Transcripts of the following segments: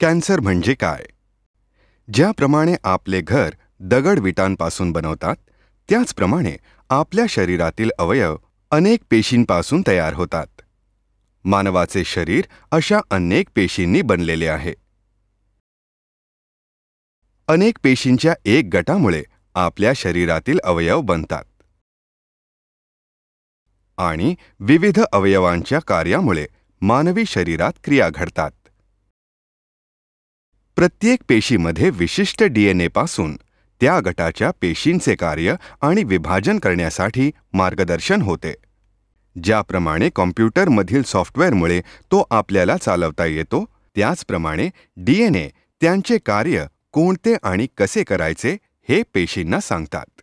cancer म्हणजे काय ज्याप्रमाणे आपले घर दगड विटांपासून बनवतात त्याचप्रमाणे आपल्या शरीरातील अवयव अनेक पेशींपासून तयार होतात मानवाचे शरीर अशा अनेक पेशींनी बनलेले आहे अनेक पेशींच्या एक गटामुळे आपल्या शरीरातील अवयव बनतात आणि विविध अवयवांच्या कार्यामुळे मानवी शरीरात क्रिया घडतात प्रत्येक पेशीमध्ये विशिष्ट डीएनए पासून त्या गटाच्या पेशींचे कार्य आणि विभाजन करण्यासाठी मार्गदर्शन होते ज्याप्रमाणे कॉम्प्युटरमधील सॉफ्टवेअरमुळे तो आपल्याला चालवता येतो त्याचप्रमाणे डीएनए त्यांचे कार्य कोणते आणि कसे करायचे हे पेशींना सांगतात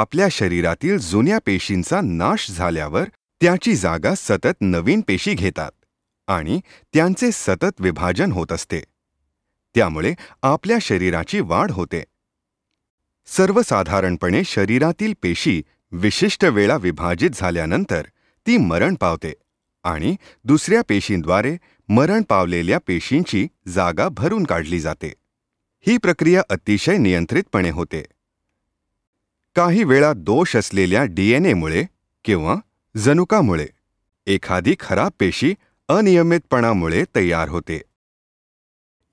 आपल्या शरीरातील जुन्या पेशींचा नाश झाल्यावर त्याची जागा सतत नवीन पेशी घेतात आणि त्यांचे सतत विभाजन होत असते त्यामुळे आपल्या शरीराची वाढ होते सर्वसाधारणपणे शरीरातील पेशी विशिष्ट वेळा विभाजित झाल्यानंतर ती मरण पावते आणि दुसऱ्या पेशींद्वारे मरण पावलेल्या पेशींची जागा भरून काढली जाते ही प्रक्रिया अतिशय नियंत्रितपणे होते काही वेळा दोष असलेल्या डीएनएमुळे किंवा जनुकामुळे एखादी खराब पेशी अनियमितपणामुळे तयार होते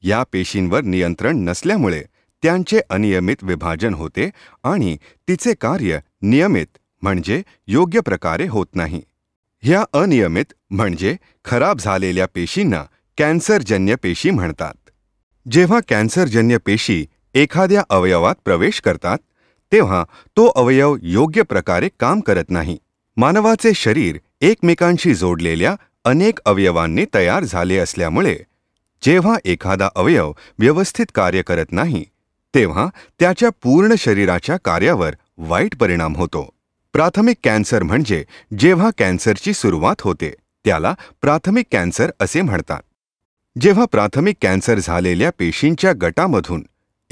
या पेशींवर नियंत्रण नसल्यामुळे त्यांचे अनियमित विभाजन होते आणि तिचे कार्य नियमित म्हणजे योग्य प्रकारे होत नाही ह्या अनियमित म्हणजे खराब झालेल्या पेशींना कॅन्सरजन्य पेशी म्हणतात जेव्हा कॅन्सरजन्य पेशी एखाद्या अवयवात प्रवेश करतात तेव्हा तो अवयव योग्य प्रकारे काम करत नाही मानवाचे शरीर एकमेकांशी जोडलेल्या अनेक अवयवांनी तयार झाले असल्यामुळे जेव्हा एखादा अवयव व्यवस्थित कार्य करत नाही तेव्हा त्याच्या पूर्ण शरीराच्या कार्यावर वाईट परिणाम होतो प्राथमिक कॅन्सर म्हणजे जेव्हा कॅन्सरची सुरुवात होते त्याला प्राथमिक कॅन्सर असे म्हणतात जेव्हा प्राथमिक कॅन्सर झालेल्या पेशींच्या गटामधून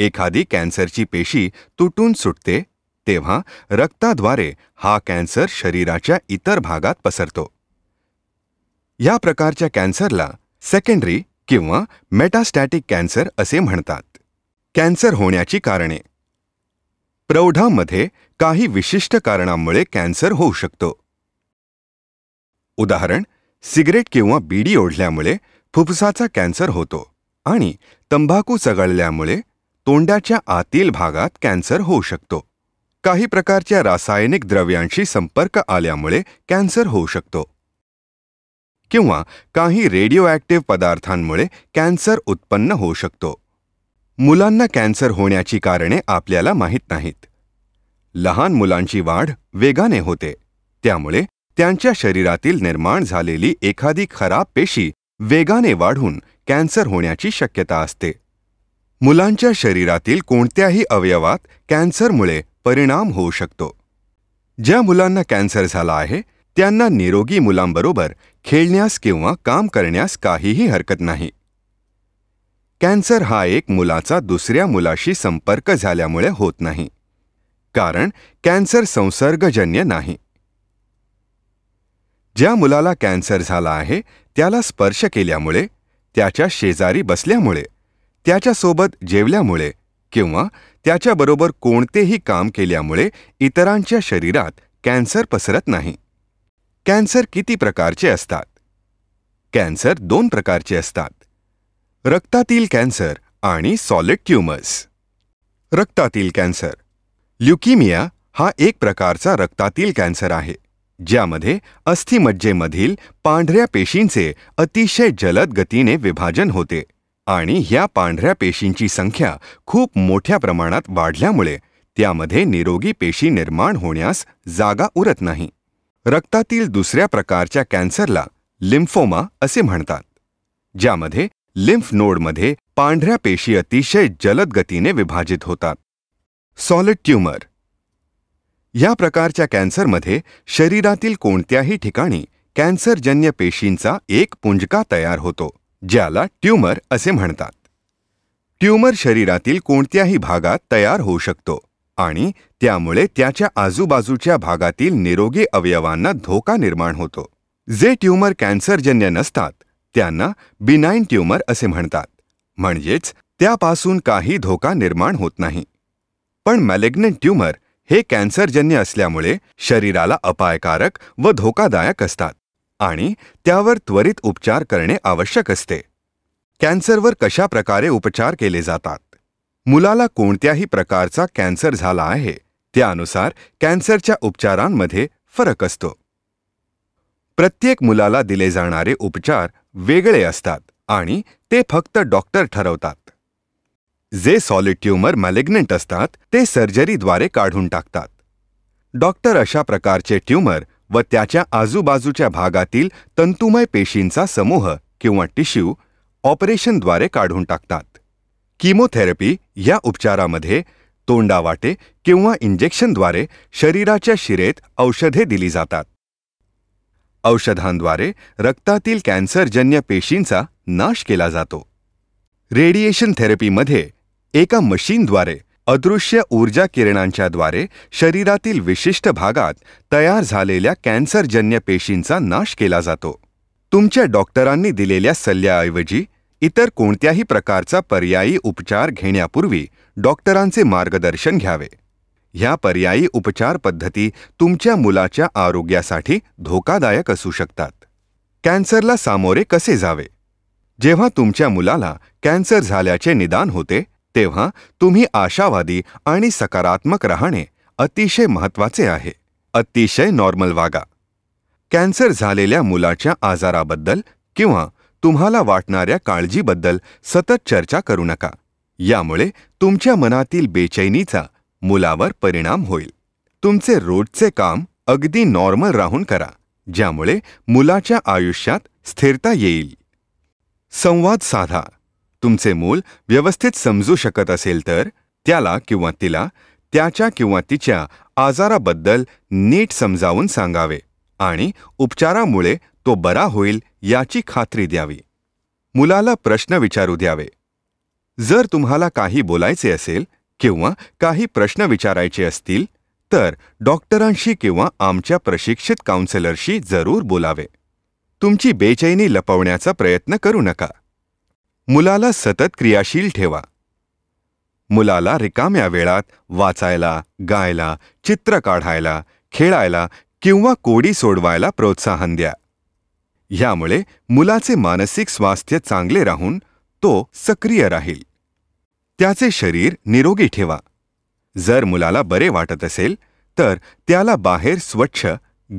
एखादी कॅन्सरची पेशी तुटून सुटते तेव्हा रक्ताद्वारे हा कॅन्सर शरीराच्या इतर भागात पसरतो या प्रकारच्या कॅन्सरला सेकंडरी किंवा मेटास्टॅटिक कॅन्सर असे म्हणतात कॅन्सर होण्याची कारणे प्रौढामध्ये काही विशिष्ट कारणांमुळे कॅन्सर होऊ शकतो उदाहरण सिगरेट किंवा बीडी ओढल्यामुळे फुफ्फुसाचा कॅन्सर होतो आणि तंबाखू चगळल्यामुळे तोंडाच्या आतील भागात कॅन्सर होऊ शकतो काही प्रकारच्या रासायनिक द्रव्यांशी संपर्क आल्यामुळे कॅन्सर होऊ शकतो किंवा काही रेडिओ ॲक्टिव्ह पदार्थांमुळे कॅन्सर उत्पन्न होऊ शकतो मुलांना कॅन्सर होण्याची कारणे आपल्याला माहीत नाहीत लहान मुलांची वाढ वेगाने होते त्यामुळे त्यांच्या शरीरातील निर्माण झालेली एखादी खराब पेशी वेगाने वाढून कॅन्सर होण्याची शक्यता असते मुलांच्या शरीरातील कोणत्याही अवयवात कॅन्सरमुळे परिणाम होऊ शकतो ज्या मुलांना कॅन्सर झाला आहे त्यांना निरोगी मुलांबरोबर खेळण्यास किंवा काम करण्यास काहीही हरकत नाही कॅन्सर हा एक मुलाचा दुसऱ्या मुलाशी संपर्क झाल्यामुळे होत नाही कारण कॅन्सर संसर्गजन्य नाही ज्या मुलाला कॅन्सर झाला आहे त्याला स्पर्श केल्यामुळे त्याच्या शेजारी बसल्यामुळे त्याच्यासोबत जेवल्यामुळे किंवा त्याच्याबरोबर कोणतेही काम केल्यामुळे इतरांच्या शरीरात कॅन्सर पसरत नाही कॅन्सर किती प्रकारचे असतात कॅन्सर दोन प्रकारचे असतात रक्तातील कॅन्सर आणि सॉलिड ट्युमर्स रक्तातील कॅन्सर ल्युकिमिया हा एक प्रकारचा रक्तातील कॅन्सर आहे ज्यामध्ये अस्थिमज्जेमधील पांढऱ्या पेशींचे अतिशय जलद गतीने विभाजन होते आणि ह्या पांढऱ्या पेशींची संख्या खूप मोठ्या प्रमाणात वाढल्यामुळे त्यामध्ये निरोगी पेशी निर्माण होण्यास जागा उरत नाही रक्तातील दुसऱ्या प्रकारच्या कॅन्सरला लिम्फोमा असे म्हणतात ज्यामध्ये लिम्फ नोडमध्ये पांढऱ्या पेशी अतिशय जलद गतीने विभाजित होतात सॉलिड ट्यूमर या प्रकारच्या कॅन्सरमध्ये शरीरातील कोणत्याही ठिकाणी कॅन्सरजन्य पेशींचा एक पुंजका तयार होतो ज्याला ट्यूमर असे म्हणतात ट्यूमर शरीरातील कोणत्याही भागात तयार होऊ शकतो आणि त्यामुळे त्याच्या आजूबाजूच्या भागातील निरोगी अवयवांना धोका निर्माण होतो जे ट्यूमर कॅन्सरजन्य नसतात त्यांना बिनाईन ट्यूमर असे म्हणतात म्हणजेच त्यापासून काही धोका निर्माण होत नाही पण मॅलेग्नेंट ट्यूमर हे कॅन्सरजन्य असल्यामुळे शरीराला अपायकारक व धोकादायक असतात आणि त्यावर त्वरित उपचार करणे आवश्यक असते कॅन्सरवर कशा प्रकारे उपचार केले जातात मुलाला कोणत्याही प्रकारचा कॅन्सर झाला आहे त्यानुसार कॅन्सरच्या उपचारांमध्ये फरक असतो प्रत्येक मुलाला दिले जाणारे उपचार वेगळे असतात आणि ते फक्त डॉक्टर ठरवतात जे सॉलिड ट्यूमर मॅलिग्नंट असतात ते सर्जरीद्वारे काढून टाकतात डॉक्टर अशा प्रकारचे ट्यूमर व त्याच्या आजूबाजूच्या भागातील तंतुमय पेशींचा समूह किंवा टिश्यू ऑपरेशनद्वारे काढून टाकतात किमोथेरपी या उपचारामध्ये तोंडावाटे किंवा इंजेक्शनद्वारे शरीराच्या शिरेत औषधे दिली जातात औषधांद्वारे रक्तातील कॅन्सरजन्य पेशींचा नाश केला जातो रेडिएशन थेरपीमध्ये एका मशीनद्वारे अदृश्य ऊर्जा किरणांच्याद्वारे शरीरातील विशिष्ट भागात तयार झालेल्या कॅन्सरजन्य पेशींचा नाश केला जातो तुमच्या डॉक्टरांनी दिलेल्या सल्ल्याऐवजी इतर कोणत्याही प्रकारचा पर्यायी उपचार घेण्यापूर्वी डॉक्टरांचे मार्गदर्शन घ्यावे ह्या पर्यायी उपचार पद्धती तुमच्या मुलाच्या आरोग्यासाठी धोकादायक असू शकतात कॅन्सरला सामोरे कसे जावे जेव्हा तुमच्या मुलाला कॅन्सर झाल्याचे निदान होते तेव्हा तुम्ही आशावादी आणि सकारात्मक राहणे अतिशय महत्त्वाचे आहे अतिशय नॉर्मल वागा कॅन्सर झालेल्या मुलाच्या आजाराबद्दल किंवा तुम्हाला वाटणाऱ्या काळजीबद्दल सतत चर्चा करू नका यामुळे तुमच्या मनातील बेचैनीचा मुलावर परिणाम होईल तुमचे रोजचे काम अगदी नॉर्मल राहून करा ज्यामुळे मुलाच्या आयुष्यात स्थिरता येईल संवाद साधा तुमचे मूल व्यवस्थित समजू शकत असेल तर त्याला किंवा तिला त्याच्या किंवा तिच्या आजाराबद्दल नीट समजावून सांगावे आणि उपचारामुळे तो बरा होईल याची खात्री द्यावी मुलाला प्रश्न विचारू द्यावे जर तुम्हाला काही बोलायचे असेल किंवा काही प्रश्न विचारायचे असतील तर डॉक्टरांशी किंवा आमच्या प्रशिक्षित काउन्सिलरशी जरूर बोलावे तुमची बेचैनी लपवण्याचा प्रयत्न करू नका मुलाला सतत क्रियाशील ठेवा मुलाला रिकाम्या वेळात वाचायला गायला चित्र काढायला खेळायला किंवा कोडी सोडवायला प्रोत्साहन द्या यामुळे मुलाचे मानसिक स्वास्थ्य चांगले राहून तो सक्रिय राहील त्याचे शरीर निरोगी ठेवा जर मुलाला बरे वाटत असेल तर त्याला बाहेर स्वच्छ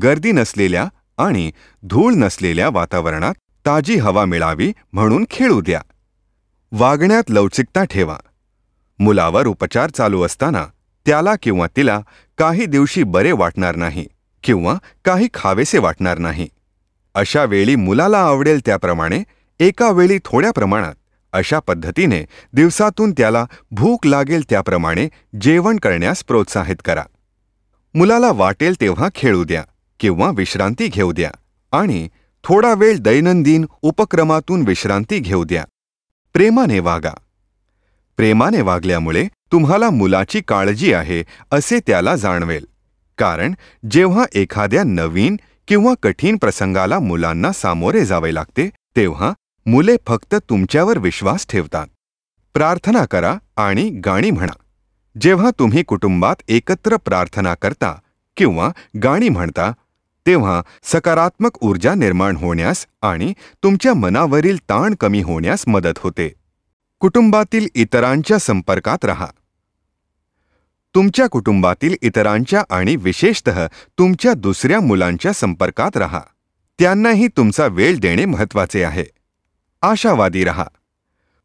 गर्दी नसलेल्या आणि धूळ नसलेल्या वातावरणात ताजी हवा मिळावी म्हणून खेळू द्या वागण्यात लवचिकता ठेवा मुलावर उपचार चालू असताना त्याला किंवा तिला काही दिवशी बरे वाटणार नाही किंवा काही खावेसे वाटणार नाही अशा वेळी मुलाला आवडेल त्याप्रमाणे एका वेळी थोड्या प्रमाणात अशा पद्धतीने दिवसातून त्याला भूक लागेल त्याप्रमाणे जेवण करण्यास प्रोत्साहित करा मुलाला वाटेल तेव्हा खेळू द्या किंवा विश्रांती घेऊ द्या आणि थोडा वेळ दैनंदिन उपक्रमातून विश्रांती घेऊ द्या प्रेमाने वागा प्रेमाने वागल्यामुळे तुम्हाला मुलाची काळजी आहे असे त्याला जाणवेल कारण जेव्हा एखाद्या नवीन किंवा कठीण प्रसंगाला मुलांना सामोरे जावे लागते तेव्हा मुले फक्त तुमच्यावर विश्वास ठेवतात प्रार्थना करा आणि गाणी म्हणा जेव्हा तुम्ही कुटुंबात एकत्र प्रार्थना करता किंवा गाणी म्हणता तेव्हा सकारात्मक ऊर्जा निर्माण होण्यास आणि तुमच्या मनावरील ताण कमी होण्यास मदत होते कुटुंबातील इतरांच्या संपर्कात रहा तुमच्या कुटुंबातील इतरांच्या आणि विशेषत तुमच्या दुसऱ्या मुलांच्या संपर्कात रहा त्यांनाही तुमचा वेळ देणे महत्त्वाचे आहे आशावादी रहा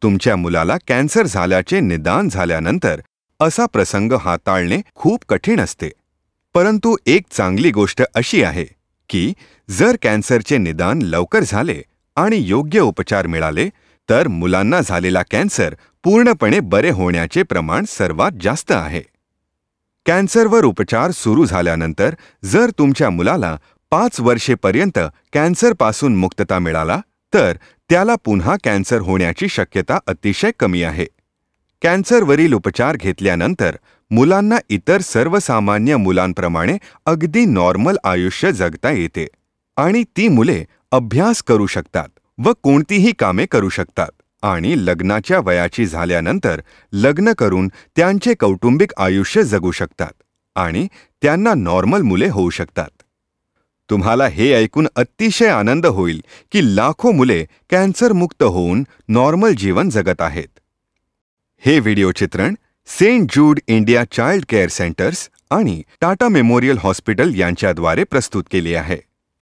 तुमच्या मुलाला कॅन्सर झाल्याचे निदान झाल्यानंतर असा प्रसंग हाताळणे खूप कठीण असते परंतु एक चांगली गोष्ट अशी आहे की जर कॅन्सरचे निदान लवकर झाले आणि योग्य उपचार मिळाले तर मुलांना झालेला कॅन्सर पूर्णपणे बरे होण्याचे प्रमाण सर्वात जास्त आहे कॅन्सरवर उपचार सुरू झाल्यानंतर जर तुमच्या मुलाला पाच वर्षेपर्यंत कॅन्सरपासून मुक्तता मिळाला तर त्याला पुन्हा कॅन्सर होण्याची शक्यता अतिशय कमी आहे कॅन्सरवरील उपचार घेतल्यानंतर मुलांना इतर सर्वसामान्य मुलांप्रमाणे अगदी नॉर्मल आयुष्य जगता येते आणि ती मुले अभ्यास करू शकतात व कोणतीही कामे करू शकतात आणि लग्नाच्या वयाची झाल्यानंतर लग्न करून त्यांचे कौटुंबिक आयुष्य जगू शकतात आणि त्यांना नॉर्मल मुले होऊ शकतात तुम्हाला हे ऐकून अतिशय आनंद होईल की लाखो मुले कॅन्सरमुक्त होऊन नॉर्मल जीवन जगत आहेत हे व्हिडिओ चित्रण saint Jude India child care centres आणि टाटा मेमोरियल हॉस्पिटल यांच्याद्वारे प्रस्तुत केले आहे